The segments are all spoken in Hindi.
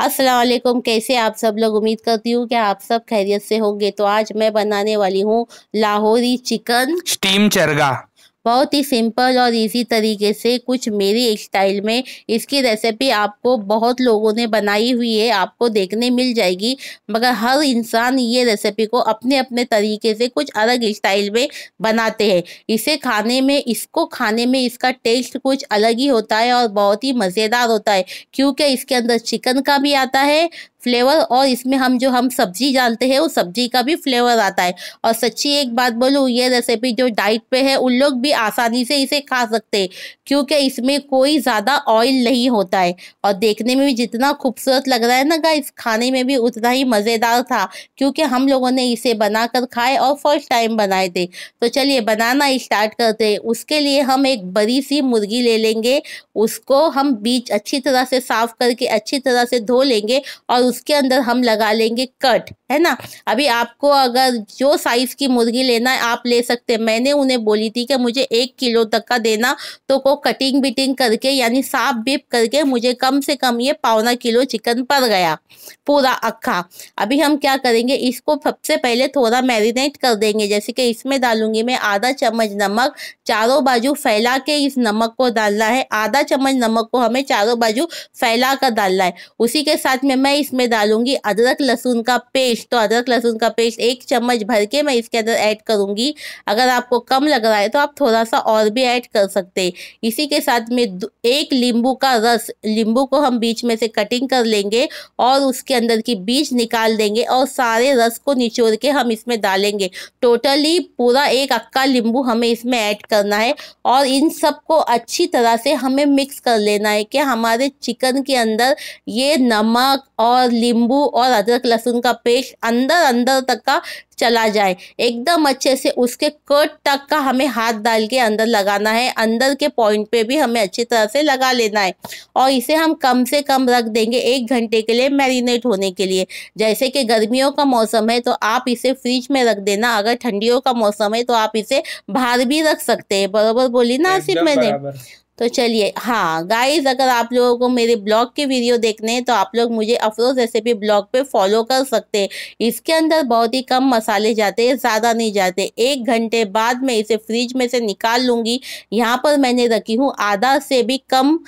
असलम कैसे आप सब लोग उम्मीद करती हूँ कि आप सब खैरियत से होंगे तो आज मैं बनाने वाली हूँ लाहौरी चिकन स्टीम चरगा बहुत ही सिंपल और इजी तरीके से कुछ मेरी स्टाइल में इसकी रेसिपी आपको बहुत लोगों ने बनाई हुई है आपको देखने मिल जाएगी मगर हर इंसान ये रेसिपी को अपने अपने तरीके से कुछ अलग स्टाइल में बनाते हैं इसे खाने में इसको खाने में इसका टेस्ट कुछ अलग ही होता है और बहुत ही मज़ेदार होता है क्योंकि इसके अंदर चिकन का भी आता है फ्लेवर और इसमें हम जो हम सब्जी जानते हैं उस सब्जी का भी फ्लेवर आता है और सच्ची एक बात बोलूँ ये रेसिपी जो डाइट पे है उन लोग भी आसानी से इसे खा सकते हैं क्योंकि इसमें कोई ज़्यादा ऑयल नहीं होता है और देखने में भी जितना खूबसूरत लग रहा है ना गाइस खाने में भी उतना ही मज़ेदार था क्योंकि हम लोगों ने इसे बना कर खाए और फर्स्ट टाइम बनाए थे तो चलिए बनाना स्टार्ट करते हैं उसके लिए हम एक बड़ी सी मुर्गी ले लेंगे उसको हम बीच अच्छी तरह से साफ़ करके अच्छी तरह से धो लेंगे और उसके अंदर हम लगा लेंगे कट है ना अभी आपको अगर जो साइज़ की मुर्गी लेना है आप ले सकते हैं मैंने उन्हें बोली थी कि मुझे एक किलो तक का देना तो को कटिंग बिटिंग करके यानी साफ बिप करके मुझे कम से कम ये पौना किलो चिकन पड़ गया पूरा अक्खा अभी हम क्या करेंगे इसको सबसे पहले थोड़ा मैरिनेट कर देंगे जैसे कि इसमें डालूंगी मैं आधा चम्मच नमक चारों बाजू फैला के इस नमक को डालना है आधा चम्मच नमक को हमें चारों बाजू फैला कर डालना है उसी के साथ में मैं इसमें डालूंगी अदरक लहसुन का पेस्ट पेस्ट तो अदरक लहसुन का पेस्ट एक चम्मच भर के मैं इसके अंदर ऐड करूँगी अगर आपको कम लग रहा है तो आप थोड़ा सा और भी ऐड कर सकते इसी के साथ में एक नींबू का रस नींबू को हम बीच में से कटिंग कर लेंगे और उसके अंदर की बीज निकाल देंगे और सारे रस को निचोड़ के हम इसमें डालेंगे टोटली पूरा एक अक्का नींबू हमें इसमें ऐड करना है और इन सबको अच्छी तरह से हमें मिक्स कर लेना है कि हमारे चिकन के अंदर ये नमक और नींबू और अदरक लहसुन का पेस्ट फिश अंदर अंदर तक का चला जाए एकदम अच्छे से उसके कट तक का हमें हाथ डाल के अंदर लगाना है अंदर के पॉइंट पे भी हमें अच्छी तरह से लगा लेना है और इसे हम कम से कम रख देंगे एक घंटे के लिए मैरिनेट होने के लिए जैसे कि गर्मियों का मौसम है तो आप इसे फ्रिज में रख देना अगर ठंडियों का मौसम है तो आप इसे बाहर भी रख सकते हैं बराबर बोली ना आसिफ मैंने तो चलिए हाँ गाइस अगर आप लोगों को मेरे ब्लॉग के वीडियो देखने हैं तो आप लोग मुझे अफरोज रेसिपी ब्लॉग पे फॉलो कर सकते हैं इसके अंदर बहुत ही कम मसाले जाते हैं ज़्यादा नहीं जाते एक घंटे बाद मैं इसे फ्रिज में से निकाल लूँगी यहाँ पर मैंने रखी हूँ आधा से भी कम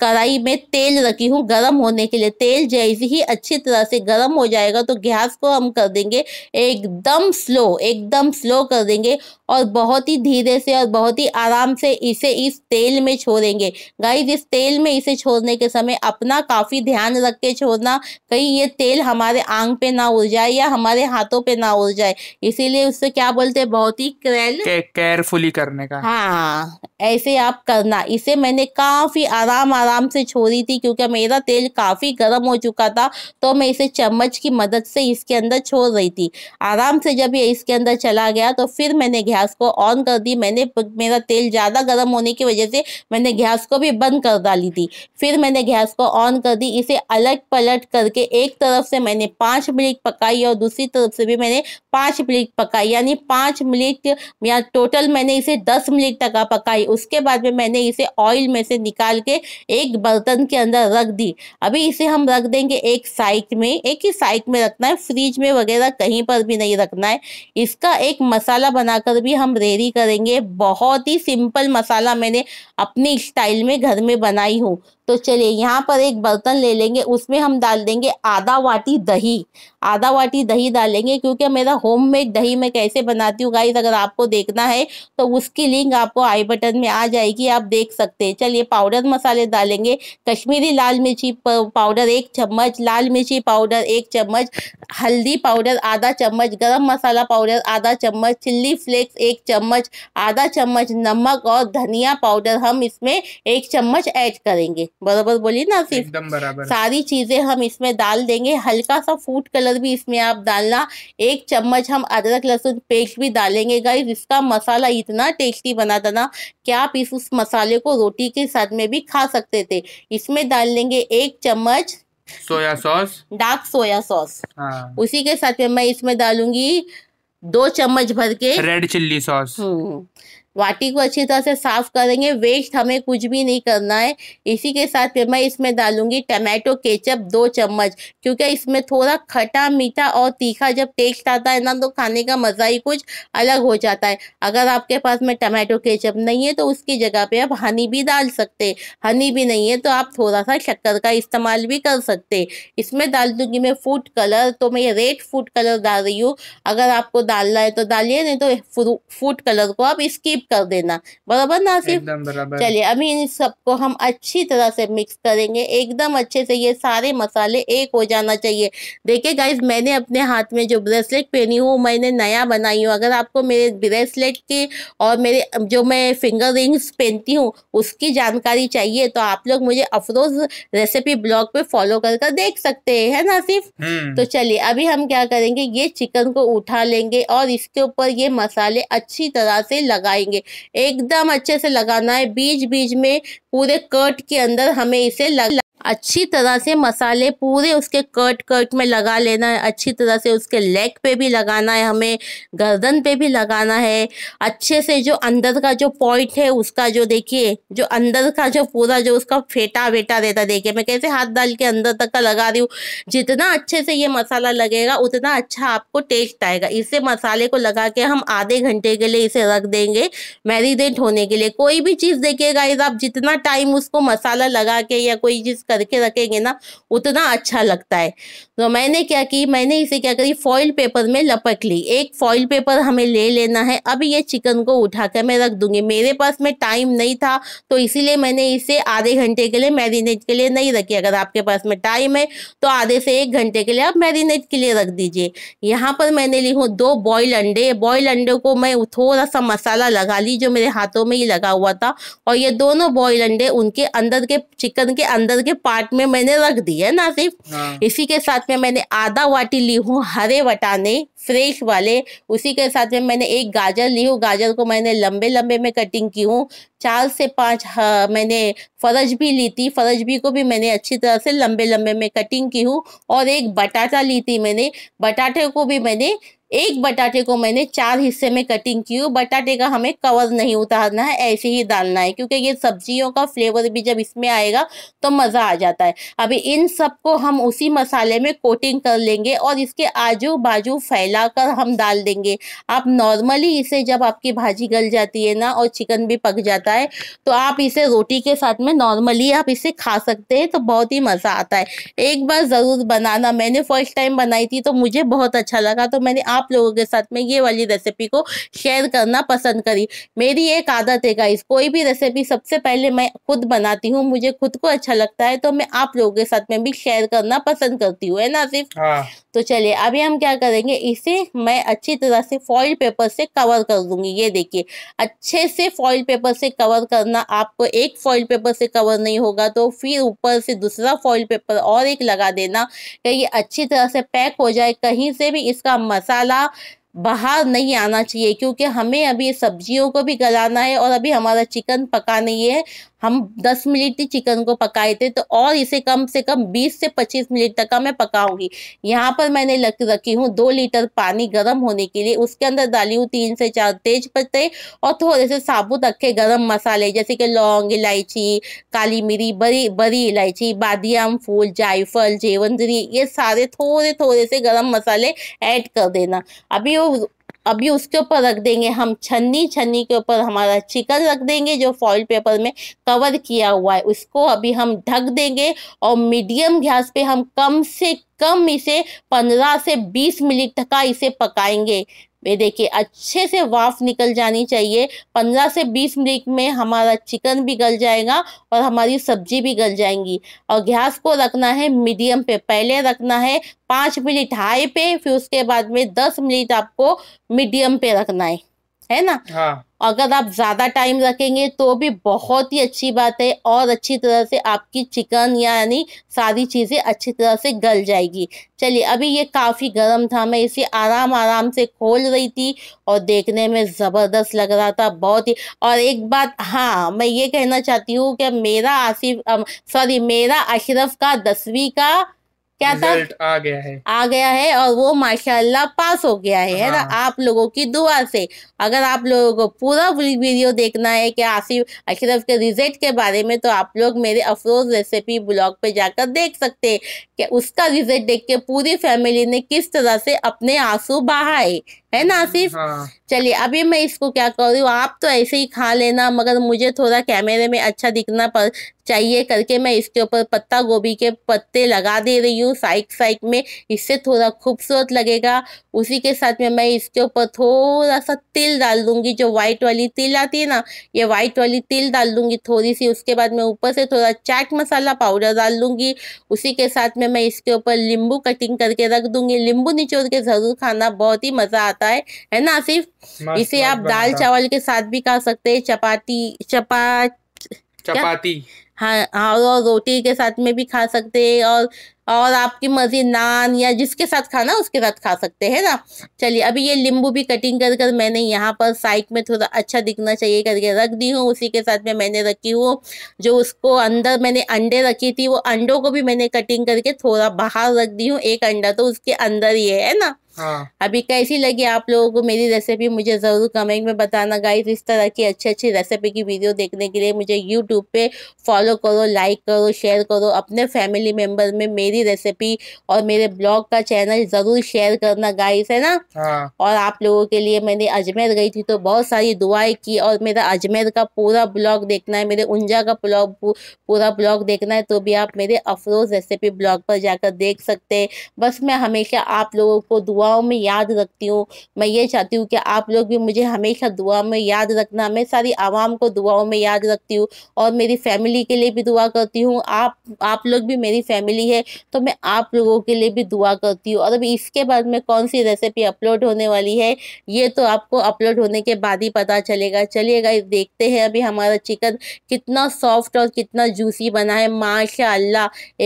कढ़ाई में तेल रखी हूँ गर्म होने के लिए तेल जैसे ही अच्छी तरह से गर्म हो जाएगा तो गैस को हम कर देंगे एकदम स्लो एकदम स्लो कर देंगे और बहुत ही धीरे से और बहुत ही आराम से इसे इस तेल में छोड़ेंगे गाइज इस तेल में इसे छोड़ने के समय अपना काफ़ी ध्यान रख के छोड़ना कहीं ये तेल हमारे आंग पे ना उड़ जाए या हमारे हाथों पे ना उड़ जाए इसीलिए उससे क्या बोलते हैं बहुत ही क्रेल केयरफुली करने का हाँ ऐसे आप करना इसे मैंने काफ़ी आराम आराम आराम से छोड़ी थी क्योंकि मेरा तेल काफ़ी गर्म हो चुका था तो मैं इसे चम्मच की मदद से इसके अंदर छोड़ रही थी आराम से जब ये इसके अंदर चला गया तो फिर मैंने गैस को ऑन कर दी मैंने मेरा तेल ज़्यादा गर्म होने की वजह से मैंने गैस को भी बंद कर डाली थी फिर मैंने गैस को ऑन कर दी इसे अलट पलट करके एक तरफ से मैंने पाँच मिनट पकाई और दूसरी तरफ से भी मैंने पाँच मिनट पकाई यानी पाँच मिनट या टोटल मैंने इसे दस मिनट तक पकाई उसके बाद में मैंने इसे ऑयल में से निकाल के एक बर्तन के अंदर रख दी अभी इसे हम रख देंगे एक साइट में एक ही साइट में रखना है फ्रिज में वगैरह कहीं पर भी नहीं रखना है इसका एक मसाला बनाकर भी हम रेडी करेंगे बहुत ही सिंपल मसाला मैंने अपने स्टाइल में घर में बनाई हूँ तो चलिए यहाँ पर एक बर्तन ले लेंगे उसमें हम डाल देंगे आधा वाटी दही आधा वाटी दही डालेंगे क्योंकि मेरा होम मेड दही मैं कैसे बनाती हूँ गाइस अगर आपको देखना है तो उसकी लिंक आपको आई बटन में आ जाएगी आप देख सकते हैं चलिए पाउडर मसाले डालेंगे कश्मीरी लाल मिर्ची पाउडर एक चम्मच लाल मिर्ची पाउडर एक चम्मच हल्दी पाउडर आधा चम्मच गर्म मसाला पाउडर आधा चम्मच चिल्ली फ्लेक्स एक चम्मच आधा चम्मच नमक और धनिया पाउडर हम इसमें एक चम्मच ऐड करेंगे बराबर बोली ना सिर्फ बराबर सारी चीजें हम इसमें डाल देंगे हल्का सा फूड कलर भी इसमें आप डालना एक चम्मच हम अदरक लहसुन पेस्ट भी डालेंगे गाइज इसका मसाला इतना टेस्टी बना था ना कि आप इस उस मसाले को रोटी के साथ में भी खा सकते थे इसमें डाल लेंगे एक चम्मच soya sauce dark soya sauce हाँ। उसी के साथ में मैं इसमें डालूंगी दो चम्मच भर के रेड चिल्ली सॉस वाटी को अच्छी तरह से साफ करेंगे वेस्ट हमें कुछ भी नहीं करना है इसी के साथ फिर मैं इसमें डालूंगी टमाटो केचप दो चम्मच क्योंकि इसमें थोड़ा खटा मीठा और तीखा जब टेस्ट आता है ना तो खाने का मज़ा ही कुछ अलग हो जाता है अगर आपके पास में टमाटो केचप नहीं है तो उसकी जगह पे आप हनी भी डाल सकते हनी भी नहीं है तो आप थोड़ा सा शक्कर का इस्तेमाल भी कर सकते इसमें डाल दूंगी मैं फूड कलर तो मैं रेड फूड कलर डाल रही हूँ अगर आपको डालना है तो डालिए नहीं तो फूड कलर को आप इसकी कर देना बराबर ना आसिफ चलिए अभी इन सबको हम अच्छी तरह से मिक्स करेंगे एकदम अच्छे से ये सारे मसाले एक हो जाना चाहिए देखिए गाइज मैंने अपने हाथ में जो ब्रेसलेट पहनी हूँ मैंने नया बनाई हूँ अगर आपको मेरे ब्रेसलेट के और मेरे जो मैं फिंगर रिंग्स पहनती हूँ उसकी जानकारी चाहिए तो आप लोग मुझे अफरोज रेसिपी ब्लॉग पे फॉलो कर कर देख सकते हैं है ना सिर्फ हम्म। तो चलिए अभी हम क्या करेंगे ये चिकन को उठा लेंगे और इसके ऊपर ये मसाले अच्छी तरह से लगाएंगे लगाएंगे एकदम अच्छे से लगाना है बीच बीच में पूरे कट के अंदर हमें इसे लग अच्छी तरह से मसाले पूरे उसके कट कट में लगा लेना है अच्छी तरह से उसके लेग पे भी लगाना है हमें गर्दन पे भी लगाना है अच्छे से जो अंदर का जो पॉइंट है उसका जो देखिए जो अंदर का जो पूरा जो उसका फेटा वेटा रहता देखिए मैं कैसे हाथ डाल के अंदर तक का लगा रही हूँ जितना अच्छे से ये मसाला लगेगा उतना अच्छा आपको टेस्ट आएगा इसे मसाले को लगा के हम आधे घंटे के लिए इसे रख देंगे मैरिनेट होने के लिए कोई भी चीज़ देखिएगा आप जितना टाइम उसको मसाला लगा के या कोई चीज़ करके रखेंगे ना उतना अच्छा लगता है तो मैंने क्या की मैंने इसे क्या करी फॉइल पेपर में लपक ली एक फॉइल पेपर हमें ले लेना है अब ये चिकन को उठा कर मैं रख दूंगी मेरे पास में टाइम नहीं था तो इसीलिए मैंने इसे आधे घंटे के लिए मैरिनेट के लिए नहीं रखी अगर आपके पास में टाइम है तो आधे से एक घंटे के लिए आप मैरिनेट के लिए रख दीजिए यहाँ पर मैंने ली हूँ दो बॉयल अंडे बॉयल अंडे को मैं थोड़ा सा मसाला लगा ली जो मेरे हाथों में ही लगा हुआ था और ये दोनों बॉयल अंडे उनके अंदर के चिकन के अंदर के पार्ट में मैंने रख दी है ना सिर्फ हाँ। इसी के साथ में मैंने आधा वाटी ली हूँ हरे वटाने फ्रेश वाले उसी के साथ में मैंने एक गाजर ली हूँ गाजर को मैंने लंबे लंबे में कटिंग की हूँ चार से पांच हाँ, मैंने फरज भी ली थी फरज भी को भी मैंने अच्छी तरह से लंबे लंबे में कटिंग की हूँ और एक बटाटा ली थी मैंने बटाटे को भी मैंने एक बटाटे को मैंने चार हिस्से में कटिंग की हूँ बटाटे का हमें कवर नहीं उतारना है ऐसे ही डालना है क्योंकि ये सब्जियों का फ्लेवर भी जब इसमें आएगा तो मज़ा आ जाता है अभी इन सब को हम उसी मसाले में कोटिंग कर लेंगे और इसके आजू बाजू फैला कर हम डाल देंगे आप नॉर्मली इसे जब आपकी भाजी गल जाती है ना और चिकन भी पक जाता है तो आप इसे रोटी के साथ में नॉर्मली आप इसे खा सकते हैं तो बहुत ही मज़ा आता है एक बार ज़रूर बनाना मैंने फ़र्स्ट टाइम बनाई थी तो मुझे बहुत अच्छा लगा तो मैंने आप आप लोगों के साथ में ये वाली रेसिपी को शेयर करना पसंद करी मेरी एक आदत है गाइस कोई भी रेसिपी सबसे पहले मैं खुद बनाती हूँ मुझे खुद को अच्छा लगता है तो मैं आप लोगों के साथ में भी शेयर करना पसंद करती हूँ है ना सिर्फ हाँ। तो चलिए अभी हम क्या करेंगे इसे मैं अच्छी तरह से फॉइल पेपर से कवर कर दूंगी ये देखिए अच्छे से फॉइल पेपर से कवर करना आपको एक फॉइल पेपर से कवर नहीं होगा तो फिर ऊपर से दूसरा फॉइल पेपर और एक लगा देना कि ये अच्छी तरह से पैक हो जाए कहीं से भी इसका मसाला गला बाहर नहीं आना चाहिए क्योंकि हमें अभी सब्जियों को भी गलाना है और अभी हमारा चिकन पका नहीं है हम 10 मिनट ही चिकन को पकाए थे तो और इसे कम से कम 20 से 25 मिनट तक का मैं पकाऊंगी यहाँ पर मैंने लक रखी हूँ दो लीटर पानी गर्म होने के लिए उसके अंदर डाली हूँ तीन से चार तेज पत्ते और थोड़े से साबुत रखे गर्म मसाले जैसे कि लौंग इलायची काली मिरी बड़ी बड़ी इलायची बादियाम फूल जायफल जेवंदरी ये सारे थोड़े थोड़े से गर्म मसाले ऐड कर देना अभी वो अभी उसके ऊपर रख देंगे हम छन्नी छन्नी के ऊपर हमारा चिकन रख देंगे जो फॉइल पेपर में कवर किया हुआ है उसको अभी हम ढक देंगे और मीडियम गैस पे हम कम से कम इसे 15 से 20 मिनट तक इसे पकाएंगे वे देखिए अच्छे से वाफ निकल जानी चाहिए पंद्रह से बीस मिनट में हमारा चिकन भी गल जाएगा और हमारी सब्जी भी गल जाएंगी और गैस को रखना है मीडियम पे पहले रखना है पाँच मिनट हाई पे फिर उसके बाद में दस मिनट आपको मीडियम पे रखना है है ना हाँ। अगर आप ज्यादा टाइम रखेंगे तो भी बहुत ही अच्छी बात है और अच्छी तरह से आपकी चिकन यानी सारी चीजें अच्छी तरह से गल जाएगी चलिए अभी ये काफ़ी गर्म था मैं इसे आराम आराम से खोल रही थी और देखने में ज़बरदस्त लग रहा था बहुत ही और एक बात हाँ मैं ये कहना चाहती हूँ कि मेरा आसिफ सॉरी मेरा अशरफ का दसवीं का क्या था आ गया है आ गया है और वो माशाल्लाह पास हो गया है हाँ। ना आप लोगों की दुआ से अगर आप लोगों को पूरा वीडियो देखना है कि आसिफ अशरफ के रिजल्ट के बारे में तो आप लोग मेरे अफरोज रेसिपी ब्लॉग पे जाकर देख सकते हैं कि उसका रिजल्ट देख के पूरी फैमिली ने किस तरह से अपने आंसू बहाए है ना आसिफ हाँ। चलिए अभी मैं इसको क्या कर रही हूँ आप तो ऐसे ही खा लेना मगर मुझे थोड़ा कैमरे में अच्छा दिखना पर चाहिए करके मैं इसके ऊपर पत्ता गोभी के पत्ते लगा दे रही हूँ साइक साइक में इससे थोड़ा खूबसूरत लगेगा उसी के साथ में मैं इसके ऊपर थोड़ा सा तिल डाल दूँगी जो व्हाइट वाली तिल आती है ना ये व्हाइट वाली तिल डाल दूंगी थोड़ी सी उसके बाद में ऊपर से थोड़ा चाट मसाला पाउडर डाल दूंगी उसी के साथ में मैं इसके ऊपर लींबू कटिंग करके रख दूंगी लींबू निचोड़ के ज़रूर खाना बहुत ही मज़ा आता आता है है ना आसिफ इसे आप दाल चावल के साथ भी खा सकते हैं चपाती चपा चपाती हाँ हाँ और रोटी के साथ में भी खा सकते हैं और और आपकी मर्जी नान या जिसके साथ खाना उसके साथ खा सकते हैं ना चलिए अभी ये नींबू भी कटिंग कर कर मैंने यहाँ पर साइड में थोड़ा अच्छा दिखना चाहिए करके रख दी हूँ उसी के साथ में मैंने रखी हूँ जो उसको अंदर मैंने अंडे रखी थी वो अंडों को भी मैंने कटिंग करके थोड़ा बाहर रख दी हूँ एक अंडा तो उसके अंदर ही है ना हाँ। अभी कैसी लगी आप लोगों को मेरी रेसिपी मुझे ज़रूर कमेंट में बताना गाइस इस तरह की अच्छी अच्छी रेसिपी की वीडियो देखने के लिए मुझे यूट्यूब पे फॉलो करो लाइक करो शेयर करो अपने फैमिली मेम्बर में मेरी रेसिपी और मेरे ब्लॉग का चैनल ज़रूर शेयर करना गाइस है ना हाँ। और आप लोगों के लिए मैंने अजमेर गई थी तो बहुत सारी दुआएं की और मेरा अजमेर का पूरा ब्लॉग देखना है मेरे ऊंजा का पूरा ब्लॉग देखना है तो भी आप मेरे अफरोज़ रेसिपी ब्लॉग पर जाकर देख सकते हैं बस मैं हमेशा आप लोगों को दुआ दुआओं में याद रखती हूँ मैं ये चाहती हूँ कि आप लोग भी मुझे हमेशा दुआ में याद रखना मैं सारी आवाम को दुआओं में याद रखती हूँ और मेरी फैमिली के लिए भी दुआ करती हूँ आप आप लोग भी मेरी फैमिली है तो मैं आप लोगों के लिए भी दुआ करती हूँ और अब इसके बाद में कौन सी रेसिपी अपलोड होने वाली है ये तो आपको अपलोड होने के बाद ही पता चलेगा चलिएगा देखते हैं अभी हमारा चिकन कितना सॉफ्ट और कितना जूसी बना है माशा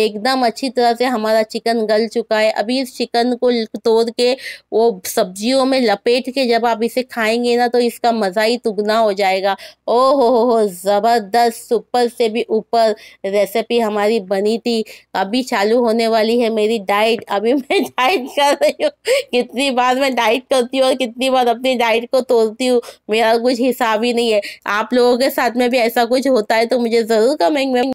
एकदम अच्छी तरह से हमारा चिकन गल चुका है अभी इस चिकन को तोड़ के वो सब्जियों में लपेट के जब आप इसे खाएंगे ना तो इसका मज़ा ही दुगना हो जाएगा ओ हो हो हो ज़बरदस्त सुपर से भी ऊपर रेसिपी हमारी बनी थी अभी चालू होने वाली है मेरी डाइट अभी मैं डाइट कर रही हूँ कितनी बार मैं डाइट करती हूँ और कितनी बार अपनी डाइट को तोड़ती हूँ मेरा कुछ हिसाब ही नहीं है आप लोगों के साथ में भी ऐसा कुछ होता है तो मुझे ज़रूर कमेंट में